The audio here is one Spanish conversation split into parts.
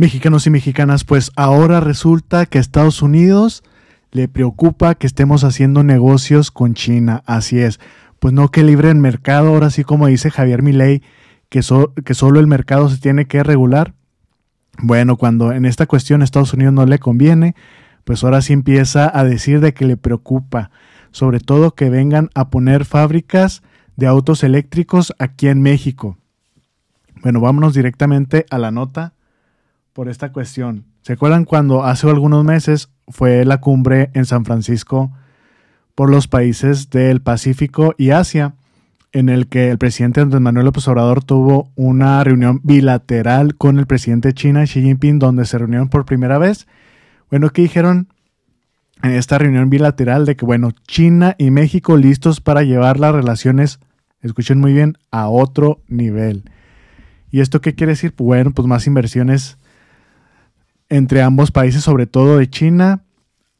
Mexicanos y mexicanas, pues ahora resulta que a Estados Unidos le preocupa que estemos haciendo negocios con China. Así es. Pues no que libre el mercado, ahora sí como dice Javier Milei, que, que solo el mercado se tiene que regular. Bueno, cuando en esta cuestión a Estados Unidos no le conviene, pues ahora sí empieza a decir de que le preocupa, sobre todo que vengan a poner fábricas de autos eléctricos aquí en México. Bueno, vámonos directamente a la nota por esta cuestión. ¿Se acuerdan cuando hace algunos meses fue la cumbre en San Francisco por los países del Pacífico y Asia, en el que el presidente Andrés Manuel López Obrador tuvo una reunión bilateral con el presidente de China Xi Jinping, donde se reunieron por primera vez? Bueno, ¿qué dijeron en esta reunión bilateral de que, bueno, China y México listos para llevar las relaciones, escuchen muy bien, a otro nivel? ¿Y esto qué quiere decir? Bueno, pues más inversiones entre ambos países, sobre todo de China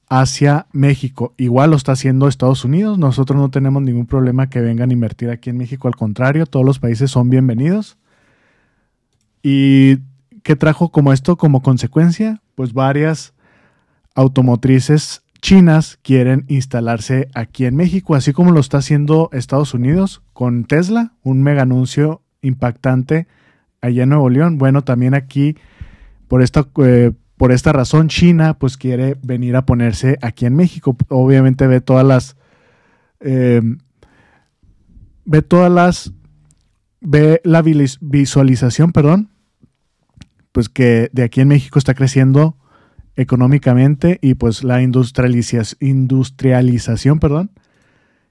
hacia México. Igual lo está haciendo Estados Unidos. Nosotros no tenemos ningún problema que vengan a invertir aquí en México. Al contrario, todos los países son bienvenidos. ¿Y qué trajo como esto como consecuencia? Pues varias automotrices chinas quieren instalarse aquí en México, así como lo está haciendo Estados Unidos con Tesla, un mega anuncio impactante allá en Nuevo León. Bueno, también aquí por esta, eh, por esta razón, China pues quiere venir a ponerse aquí en México. Obviamente ve todas las... Eh, ve todas las... Ve la visualización, perdón, pues que de aquí en México está creciendo económicamente y pues la industrialización, perdón,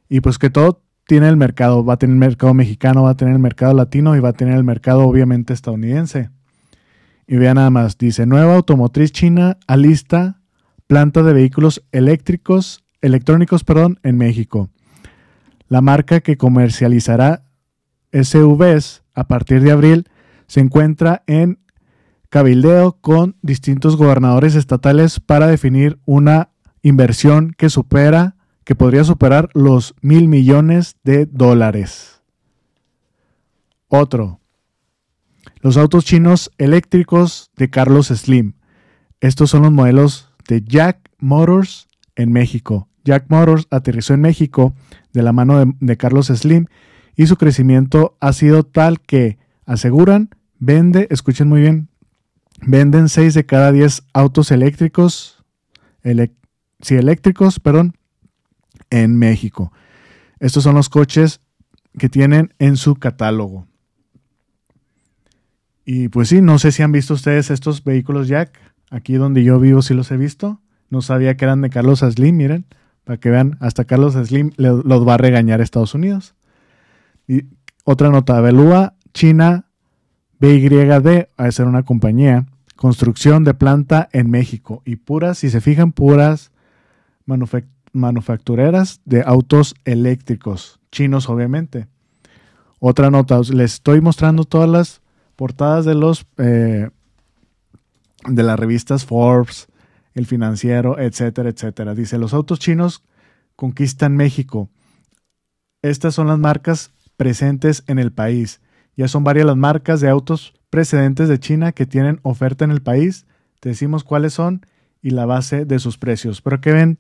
y pues que todo tiene el mercado, va a tener el mercado mexicano, va a tener el mercado latino y va a tener el mercado obviamente estadounidense. Y vea nada más, dice, nueva automotriz china alista planta de vehículos eléctricos, electrónicos, perdón, en México. La marca que comercializará SUVs a partir de abril se encuentra en cabildeo con distintos gobernadores estatales para definir una inversión que supera, que podría superar los mil millones de dólares. Otro, los autos chinos eléctricos de Carlos Slim. Estos son los modelos de Jack Motors en México. Jack Motors aterrizó en México de la mano de, Carlos Slim y su crecimiento ha sido tal que aseguran, vende, escuchen muy bien, venden 6 de cada 10 autos eléctricos, eléctricos, perdón, en México. Estos son los coches que tienen en su catálogo. Y pues sí, no sé si han visto ustedes estos vehículos Jack. Aquí donde yo vivo sí los he visto. No sabía que eran de Carlos Slim, miren, para que vean, hasta Carlos Slim los va a regañar Estados Unidos. Y otra nota, Belúa, China, BYD, a ser una compañía, construcción de planta en México. Y puras, si se fijan, puras manufactureras de autos eléctricos, chinos obviamente. Otra nota, les estoy mostrando todas las portadas de los eh, de las revistas Forbes, El Financiero, etcétera, etcétera. Dice, los autos chinos conquistan México. Estas son las marcas presentes en el país. Ya son varias las marcas de autos precedentes de China que tienen oferta en el país. Te decimos cuáles son y la base de sus precios. Pero que ven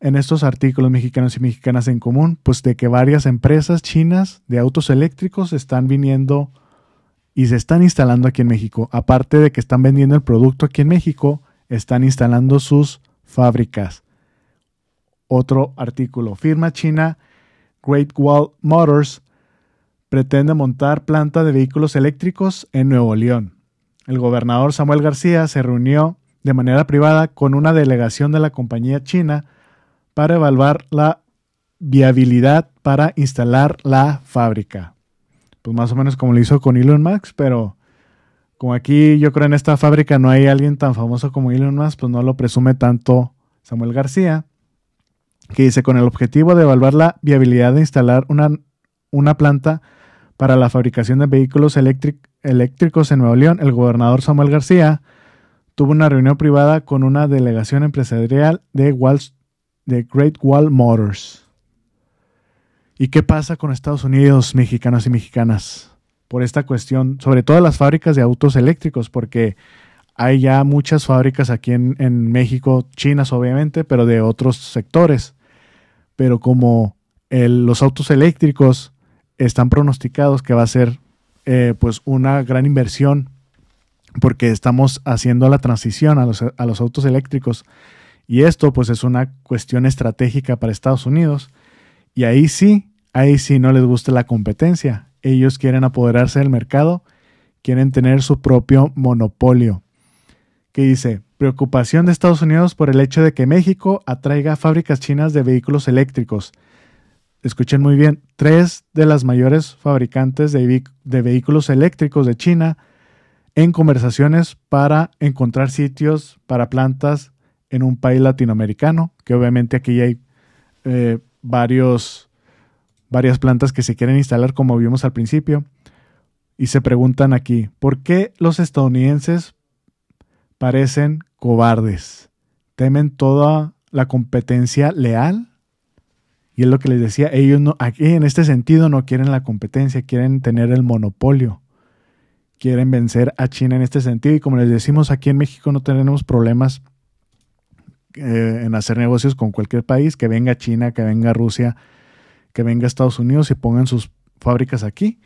en estos artículos mexicanos y mexicanas en común, pues de que varias empresas chinas de autos eléctricos están viniendo y se están instalando aquí en México. Aparte de que están vendiendo el producto aquí en México, están instalando sus fábricas. Otro artículo. Firma china Great Wall Motors pretende montar planta de vehículos eléctricos en Nuevo León. El gobernador Samuel García se reunió de manera privada con una delegación de la compañía china para evaluar la viabilidad para instalar la fábrica. Pues, más o menos como lo hizo con Elon Musk, pero como aquí yo creo en esta fábrica no hay alguien tan famoso como Elon Musk, pues no lo presume tanto Samuel García, que dice con el objetivo de evaluar la viabilidad de instalar una, una planta para la fabricación de vehículos eléctricos en Nuevo León, el gobernador Samuel García tuvo una reunión privada con una delegación empresarial de, de Great Wall Motors. ¿Y qué pasa con Estados Unidos, mexicanos y mexicanas? Por esta cuestión, sobre todo las fábricas de autos eléctricos, porque hay ya muchas fábricas aquí en, México, chinas obviamente, pero de otros sectores. Pero como los autos eléctricos están pronosticados que va a ser eh, pues una gran inversión porque estamos haciendo la transición a los, a los, autos eléctricos y esto pues es una cuestión estratégica para Estados Unidos y ahí sí ahí sí no les gusta la competencia. Ellos quieren apoderarse del mercado, quieren tener su propio monopolio. Que dice, preocupación de Estados Unidos por el hecho de que México atraiga fábricas chinas de vehículos eléctricos. Escuchen muy bien, tres de las mayores fabricantes de, vehículos eléctricos de China en conversaciones para encontrar sitios para plantas en un país latinoamericano, que obviamente aquí hay eh, varios varias plantas que se quieren instalar como vimos al principio. Y se preguntan aquí, ¿por qué los estadounidenses parecen cobardes? ¿Temen toda la competencia leal? Y es lo que les decía, ellos no, aquí en este sentido no quieren la competencia, quieren tener el monopolio. Quieren vencer a China en este sentido. Y como les decimos, aquí en México no tenemos problemas eh, en hacer negocios con cualquier país, que venga China, que venga Rusia, que venga a Estados Unidos y pongan sus fábricas aquí.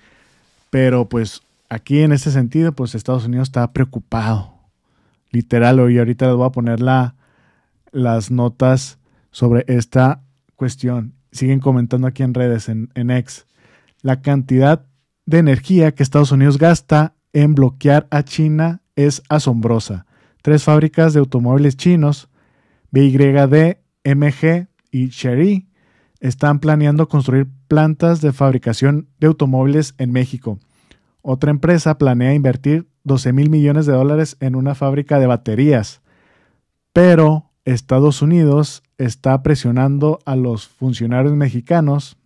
Pero pues aquí en ese sentido, pues Estados Unidos está preocupado. Literal, y ahorita les voy a poner la, las notas sobre esta cuestión. Siguen comentando aquí en redes, en, en X, la cantidad de energía que Estados Unidos gasta en bloquear a China es asombrosa. Tres fábricas de automóviles chinos, BYD, MG y Chery, están planeando construir plantas de fabricación de automóviles en México. Otra empresa planea invertir 12 mil millones de dólares en una fábrica de baterías. Pero Estados Unidos está presionando a los funcionarios mexicanos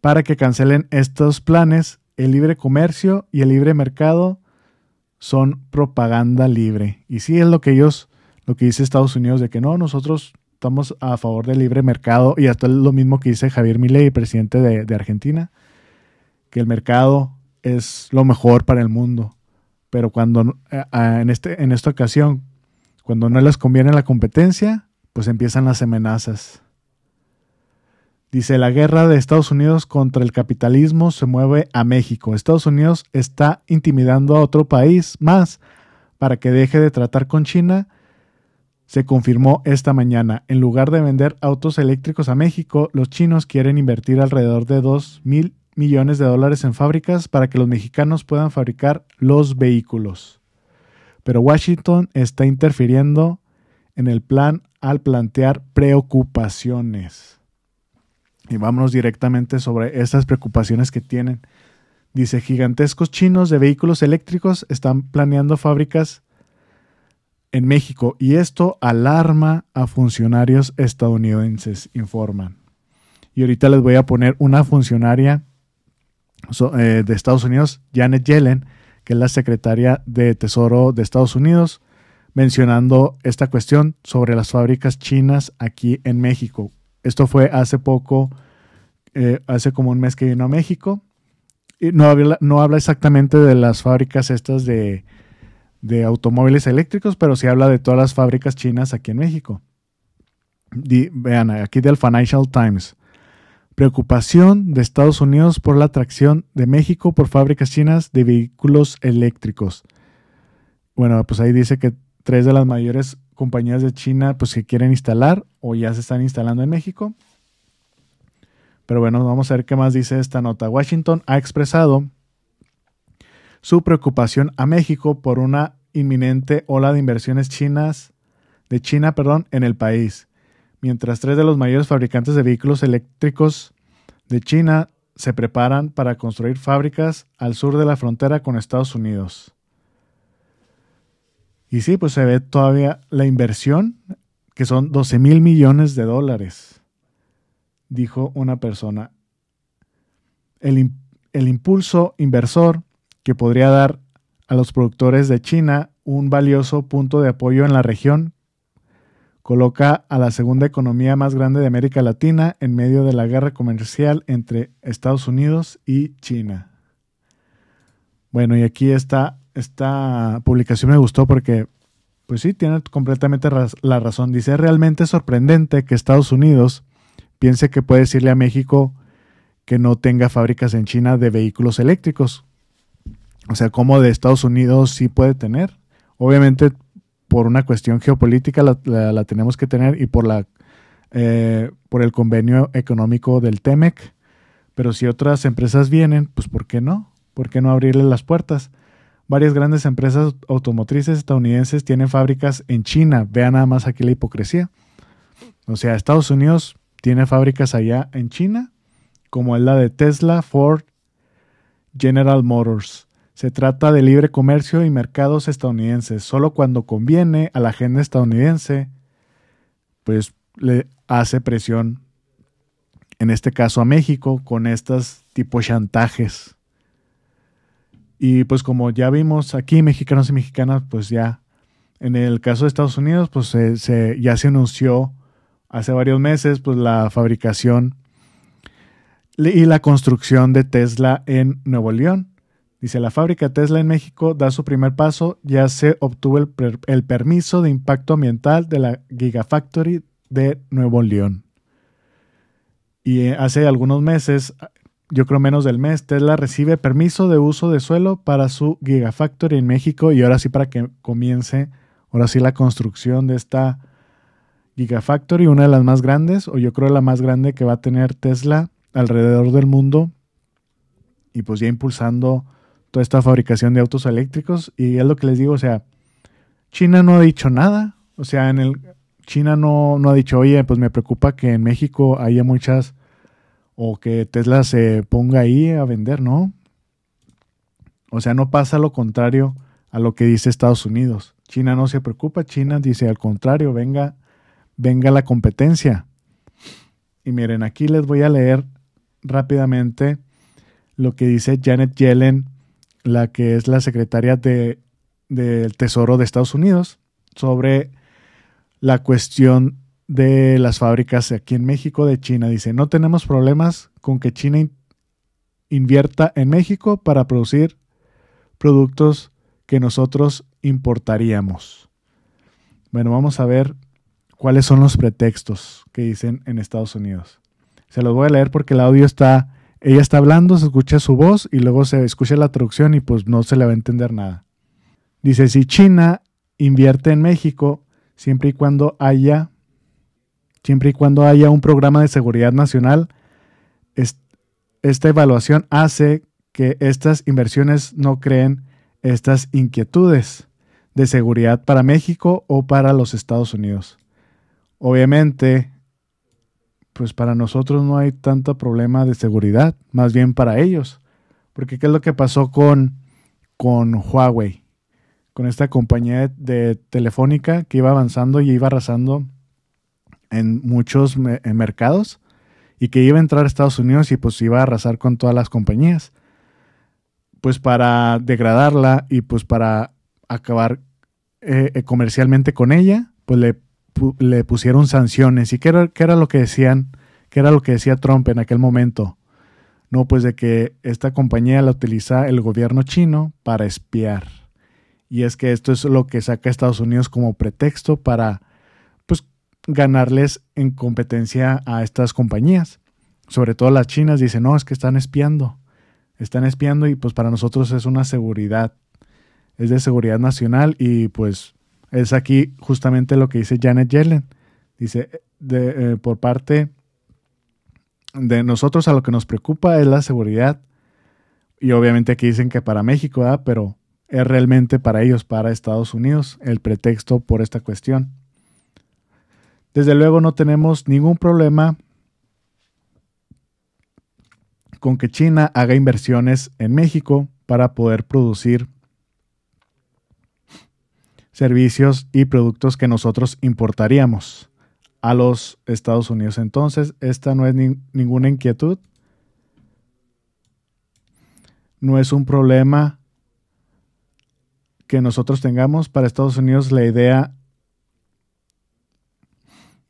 para que cancelen estos planes. El libre comercio y el libre mercado son propaganda libre. Y sí es lo que ellos, lo que dice Estados Unidos, de que no, nosotros estamos a favor del libre mercado y hasta lo mismo que dice Javier Milei, presidente de, Argentina, que el mercado es lo mejor para el mundo. Pero cuando eh, en, este, en esta ocasión, cuando no les conviene la competencia, pues empiezan las amenazas. Dice, la guerra de Estados Unidos contra el capitalismo se mueve a México. Estados Unidos está intimidando a otro país más para que deje de tratar con China se confirmó esta mañana. En lugar de vender autos eléctricos a México, los chinos quieren invertir alrededor de 2 mil millones de dólares en fábricas para que los mexicanos puedan fabricar los vehículos. Pero Washington está interfiriendo en el plan al plantear preocupaciones. Y vámonos directamente sobre estas preocupaciones que tienen. Dice, gigantescos chinos de vehículos eléctricos están planeando fábricas en México y esto alarma a funcionarios estadounidenses, informan. Y ahorita les voy a poner una funcionaria eh, de Estados Unidos, Janet Yellen, que es la secretaria de Tesoro de Estados Unidos, mencionando esta cuestión sobre las fábricas chinas aquí en México. Esto fue hace poco, eh, hace como un mes que vino a México. Y no no habla exactamente de las fábricas estas de, de automóviles eléctricos, pero sí habla de todas las fábricas chinas aquí en México. vean, aquí del Financial Times. Preocupación de Estados Unidos por la atracción de México por fábricas chinas de vehículos eléctricos. Bueno, pues ahí dice que tres de las mayores compañías de China pues que quieren instalar o ya se están instalando en México. Pero bueno, vamos a ver qué más dice esta nota. Washington ha expresado su preocupación a México por una inminente ola de inversiones chinas de China, perdón, en el país, mientras tres de los mayores fabricantes de vehículos eléctricos de China se preparan para construir fábricas al sur de la frontera con Estados Unidos. Y sí, pues se ve todavía la inversión, que son 12 mil millones de dólares, dijo una persona. El, el impulso inversor que podría dar a los productores de China un valioso punto de apoyo en la región, coloca a la segunda economía más grande de América Latina en medio de la guerra comercial entre Estados Unidos y China. Bueno, y aquí está esta publicación me gustó porque, pues sí, tiene completamente la razón. Dice, realmente sorprendente que Estados Unidos piense que puede decirle a México que no tenga fábricas en China de vehículos eléctricos, o sea, cómo de Estados Unidos sí puede tener. Obviamente, por una cuestión geopolítica la, tenemos que tener y por la eh, por el convenio económico del TEMEC. Pero si otras empresas vienen, pues ¿por qué no? ¿Por qué no abrirle las puertas? Varias grandes empresas automotrices estadounidenses tienen fábricas en China. Vean nada más aquí la hipocresía. O sea, Estados Unidos tiene fábricas allá en China, como es la de Tesla, Ford, General Motors. Se trata de libre comercio y mercados estadounidenses. Solo cuando conviene a la agenda estadounidense, pues le hace presión, en este caso a México, con estos tipo chantajes. Y pues como ya vimos aquí, mexicanos y mexicanas, pues ya en el caso de Estados Unidos, pues ya se anunció hace varios meses pues la fabricación y la construcción de Tesla en Nuevo León. Dice, la fábrica Tesla en México da su primer paso, ya se obtuvo el, el permiso de impacto ambiental de la Gigafactory de Nuevo León. Y eh, hace algunos meses, yo creo menos del mes, Tesla recibe permiso de uso de suelo para su Gigafactory en México y ahora sí para que comience, ahora sí la construcción de esta Gigafactory, una de las más grandes, o yo creo la más grande que va a tener Tesla alrededor del mundo y pues ya impulsando esta fabricación de autos eléctricos. Y es lo que les digo, o sea, China no ha dicho nada. O sea, en el China no, no ha dicho, oye, pues me preocupa que en México haya muchas o que Tesla se ponga ahí a vender, ¿no? O sea, no pasa lo contrario a lo que dice Estados Unidos. China no se preocupa, China dice al contrario, venga, venga la competencia. Y miren, aquí les voy a leer rápidamente lo que dice Janet Yellen la que es la secretaria del Tesoro de Estados Unidos, sobre la cuestión de las fábricas aquí en México de China. Dice, no tenemos problemas con que China invierta en México para producir productos que nosotros importaríamos. Bueno, vamos a ver cuáles son los pretextos que dicen en Estados Unidos. Se los voy a leer porque el audio está ella está hablando, se escucha su voz y luego se escucha la traducción y pues no se le va a entender nada. Dice, si China invierte en México, siempre y cuando haya, siempre y cuando haya un programa de seguridad nacional, esta evaluación hace que estas inversiones no creen estas inquietudes de seguridad para México o para los Estados Unidos. Obviamente, pues para nosotros no hay tanto problema de seguridad, más bien para ellos. Porque ¿qué es lo que pasó con, con Huawei? Con esta compañía de, telefónica que iba avanzando y iba arrasando en muchos mercados y que iba a entrar a Estados Unidos y pues iba a arrasar con todas las compañías. Pues para degradarla y pues para acabar eh, eh, comercialmente con ella, pues le le pusieron sanciones. ¿Y qué era, era lo que decían? ¿Qué era lo que decía Trump en aquel momento? No, pues de que esta compañía la utiliza el gobierno chino para espiar. Y es que esto es lo que saca a Estados Unidos como pretexto para pues, ganarles en competencia a estas compañías. Sobre todo las chinas dicen, no, es que están espiando. Están espiando y pues para nosotros es una seguridad. Es de seguridad nacional y pues es aquí justamente lo que dice Janet Yellen. Dice, eh, por parte de nosotros a lo que nos preocupa es la seguridad. Y obviamente aquí dicen que para México, pero es realmente para ellos, para Estados Unidos, el pretexto por esta cuestión. Desde luego no tenemos ningún problema con que China haga inversiones en México para poder producir servicios y productos que nosotros importaríamos a los Estados Unidos. Entonces, esta no es ninguna inquietud, no es un problema que nosotros tengamos. Para Estados Unidos la idea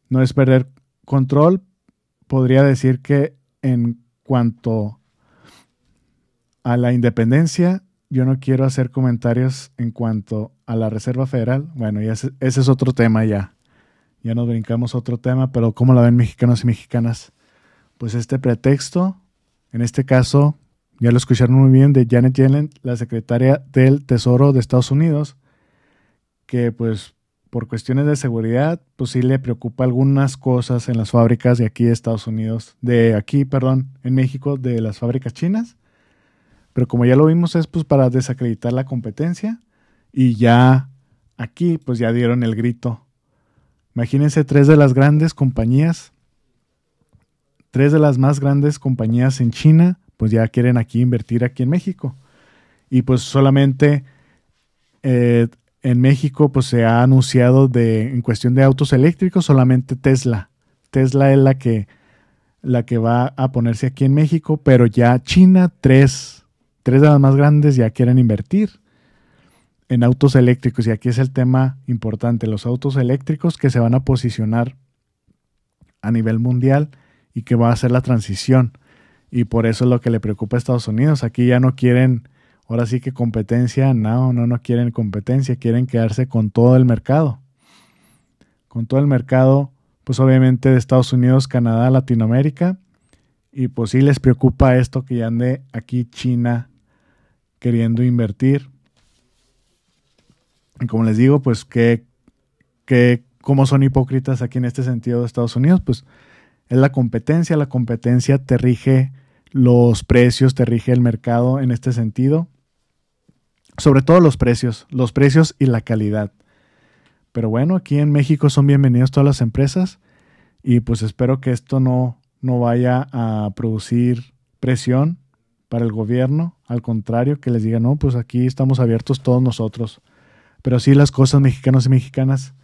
no es perder control. Podría decir que en cuanto a la independencia, yo no quiero hacer comentarios en cuanto a la Reserva Federal. Bueno, ya ese, ese, es otro tema ya. Ya nos brincamos otro tema, pero ¿cómo la ven mexicanos y mexicanas? Pues este pretexto, en este caso, ya lo escucharon muy bien, de Janet Yellen, la secretaria del Tesoro de Estados Unidos, que pues por cuestiones de seguridad, pues sí le preocupa algunas cosas en las fábricas de aquí de Estados Unidos, de aquí, perdón, en México, de las fábricas chinas pero como ya lo vimos, es pues para desacreditar la competencia y ya aquí pues ya dieron el grito. Imagínense tres de las grandes compañías, tres de las más grandes compañías en China, pues ya quieren aquí invertir aquí en México. Y pues solamente eh, en México pues se ha anunciado de, en cuestión de autos eléctricos solamente Tesla. Tesla es la que, la que va a ponerse aquí en México, pero ya China, tres Tres de las más grandes ya quieren invertir en autos eléctricos. Y aquí es el tema importante, los autos eléctricos que se van a posicionar a nivel mundial y que va a ser la transición. Y por eso es lo que le preocupa a Estados Unidos. Aquí ya no quieren, ahora sí que competencia, no, no, no quieren competencia, quieren quedarse con todo el mercado. Con todo el mercado, pues obviamente de Estados Unidos, Canadá, Latinoamérica. Y pues sí les preocupa esto que ya ande aquí China queriendo invertir. Y como les digo, pues que, que cómo son hipócritas aquí en este sentido de Estados Unidos, pues es la competencia, la competencia te rige los precios, te rige el mercado en este sentido. Sobre todo los precios, los precios y la calidad. Pero bueno, aquí en México son bienvenidos todas las empresas y pues espero que esto no, no vaya a producir presión para el gobierno, al contrario, que les diga, no, pues aquí estamos abiertos todos nosotros. Pero sí las cosas mexicanas y mexicanas,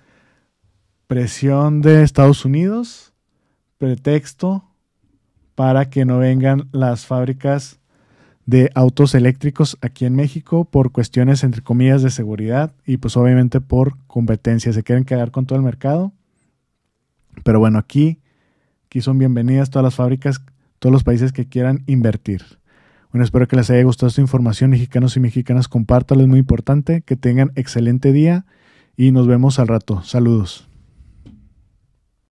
presión de Estados Unidos, pretexto para que no vengan las fábricas de autos eléctricos aquí en México por cuestiones entre comillas de seguridad y pues obviamente por competencia. Se quieren quedar con todo el mercado. Pero bueno, aquí, aquí son bienvenidas todas las fábricas, todos los países que quieran invertir. Bueno, espero que les haya gustado esta información, mexicanos y mexicanas, compártalo, es muy importante, que tengan excelente día y nos vemos al rato. Saludos.